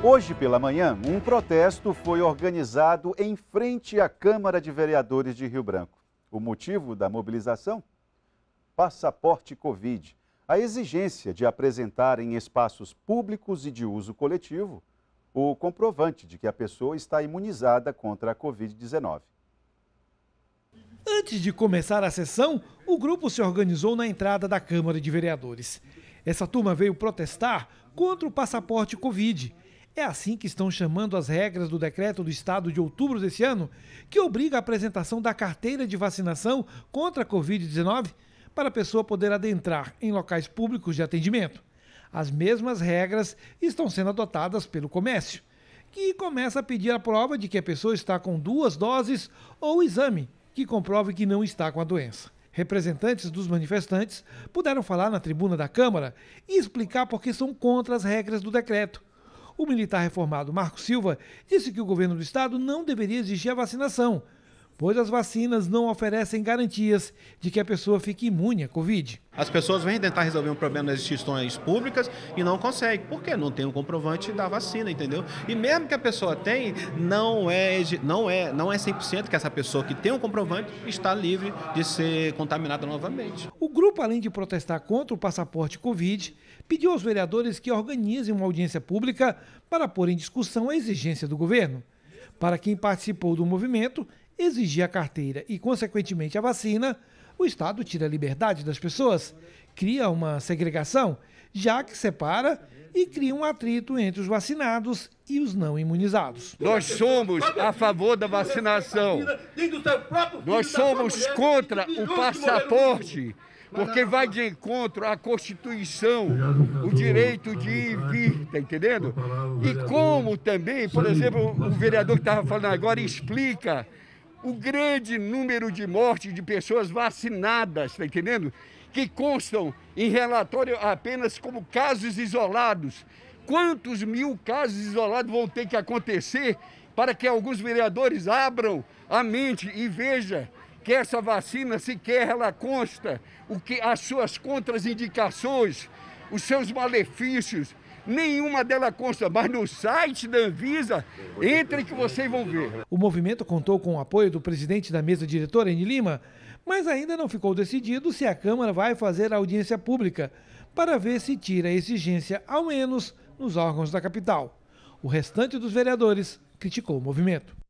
Hoje pela manhã, um protesto foi organizado em frente à Câmara de Vereadores de Rio Branco. O motivo da mobilização? Passaporte Covid. A exigência de apresentar em espaços públicos e de uso coletivo o comprovante de que a pessoa está imunizada contra a Covid-19. Antes de começar a sessão, o grupo se organizou na entrada da Câmara de Vereadores. Essa turma veio protestar contra o passaporte Covid é assim que estão chamando as regras do decreto do Estado de outubro desse ano, que obriga a apresentação da carteira de vacinação contra a Covid-19 para a pessoa poder adentrar em locais públicos de atendimento. As mesmas regras estão sendo adotadas pelo comércio, que começa a pedir a prova de que a pessoa está com duas doses ou exame que comprove que não está com a doença. Representantes dos manifestantes puderam falar na tribuna da Câmara e explicar por que são contra as regras do decreto o militar reformado Marco Silva disse que o governo do estado não deveria exigir a vacinação, pois as vacinas não oferecem garantias de que a pessoa fique imune à Covid. As pessoas vêm tentar resolver um problema nas instituições públicas e não conseguem, porque não tem um comprovante da vacina, entendeu? E mesmo que a pessoa tenha, não é, não é, não é 100% que essa pessoa que tem um comprovante está livre de ser contaminada novamente. O grupo, além de protestar contra o passaporte Covid, pediu aos vereadores que organizem uma audiência pública para pôr em discussão a exigência do governo. Para quem participou do movimento, exigir a carteira e, consequentemente, a vacina, o Estado tira a liberdade das pessoas, cria uma segregação, já que separa e cria um atrito entre os vacinados e os não imunizados. Nós somos a favor da vacinação. Nós somos contra o passaporte porque vai de encontro à Constituição, o direito de ir vir, tá entendendo? E como também, por exemplo, o vereador que estava falando agora explica o grande número de mortes de pessoas vacinadas, está entendendo? Que constam em relatório apenas como casos isolados. Quantos mil casos isolados vão ter que acontecer para que alguns vereadores abram a mente e vejam que essa vacina sequer ela consta o que as suas contraindicações, os seus malefícios nenhuma dela consta, mas no site da Anvisa, entre que vocês vão ver. O movimento contou com o apoio do presidente da mesa diretora, Eni Lima, mas ainda não ficou decidido se a Câmara vai fazer a audiência pública para ver se tira a exigência, ao menos, nos órgãos da capital. O restante dos vereadores criticou o movimento.